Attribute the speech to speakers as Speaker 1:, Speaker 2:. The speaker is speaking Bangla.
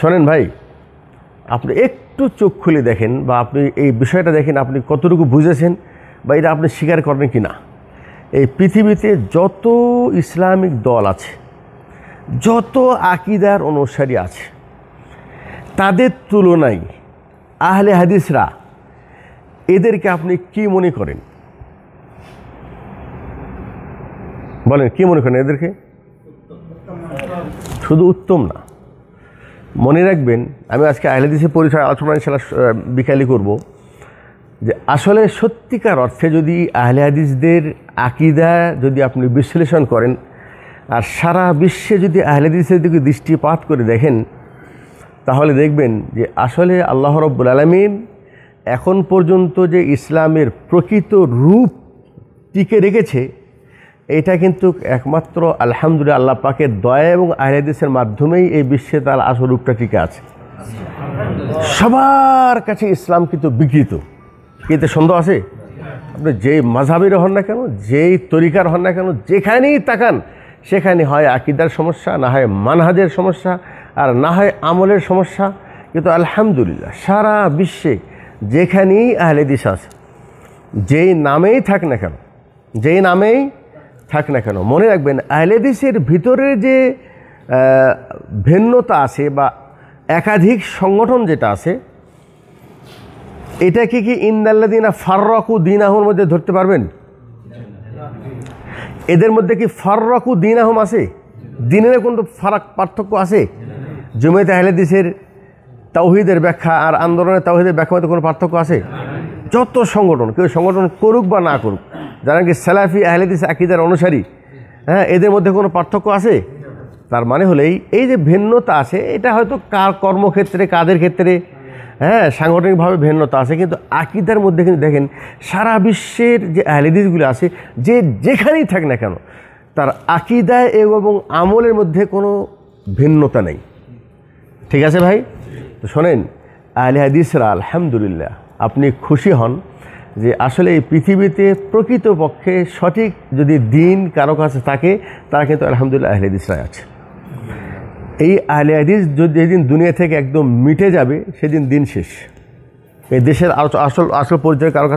Speaker 1: শোনেন ভাই আপনি একটু চোখ খুলে দেখেন বা আপনি এই বিষয়টা দেখেন আপনি কতটুকু বুঝেছেন বা এটা আপনি স্বীকার করেন কি না এই পৃথিবীতে যত ইসলামিক দল আছে যত আকিদার অনুসারী আছে তাদের তুলনায় আহলে হাদিসরা এদেরকে আপনি কি মনে করেন বলেন কি মনে করেন এদেরকে শুধু উত্তম না মনে রাখবেন আমি আজকে আহলাদিসের পরিচয় আলোচনা ইনশাল্লাহ বিকালে করব যে আসলে সত্যিকার অর্থে যদি আহলে হাদিসদের আকিদা যদি আপনি বিশ্লেষণ করেন আর সারা বিশ্বে যদি আহলে দিকে দৃষ্টিপাত করে দেখেন তাহলে দেখবেন যে আসলে আল্লাহ রব্বুল আলমিন এখন পর্যন্ত যে ইসলামের প্রকৃত রূপ টিকে রেখেছে এটা কিন্তু একমাত্র আলহামদুলিল্লাহ আল্লাহ পাকের দয়া এবং আহলেদিসের মাধ্যমেই এই বিশ্বে তার আসল রূপটা টিকে আছে সবার কাছে ইসলাম কিন্তু বিকৃত এতে সন্দেহ আছে আপনি যেই মাঝাবির হন না কেন যেই তরিকার হন না কেন যেখানেই তাকান সেখানে হয় আকিদার সমস্যা না হয় মানহাজের সমস্যা আর না হয় আমলের সমস্যা কিন্তু আলহামদুলিল্লাহ সারা বিশ্বে যেখানেই আহলেদিস আছে যেই নামেই থাক না কেন যেই নামেই থাক না কেন মনে রাখবেন আহলেদিসের ভিতরে যে ভিন্নতা আছে বা একাধিক সংগঠন যেটা আছে এটাকে কি ইন্দাল্লাদিনা ফাররকু দিন আহর মধ্যে ধরতে পারবেন এদের মধ্যে কি ফাররকু দিন আহম আছে দিনের কোনো ফারাক পার্থক্য আছে জমিয়ত আহলেদিসের তাওহিদের ব্যাখ্যা আর আন্দোলনের তাওহিদের ব্যাখ্যা মধ্যে কোনো পার্থক্য আছে যত সংগঠন কেউ সংগঠন করুক বা না করুক যারা কি সেলাফি আহলেদিস আকিদার অনুসারী হ্যাঁ এদের মধ্যে কোনো পার্থক্য আছে তার মানে হলেই এই যে ভিন্নতা আছে এটা হয়তো কার কর্মক্ষেত্রে কাদের ক্ষেত্রে হ্যাঁ সাংগঠনিকভাবে ভিন্নতা আছে কিন্তু আকিদার মধ্যে কিন্তু দেখেন সারা বিশ্বের যে আহলেদিসগুলো আছে যে যেখানেই থাক না কেন তার আকিদায় এবং আমলের মধ্যে কোনো ভিন্নতা নেই ঠিক আছে ভাই তো শোনেন আহলে হাদিসরা আলহামদুলিল্লাহ আপনি খুশি হন যে আসলে এই পৃথিবীতে প্রকৃতপক্ষে সঠিক যদি দিন কারো কাছে থাকে তারা কিন্তু আলহামদুলিল্লাহ আহলেদিসরা আছে এই আহলে হাদিস যেদিন দুনিয়া থেকে একদম মিটে যাবে সেদিন দিন শেষ এই দেশের আসল আসল পরিচয় কারো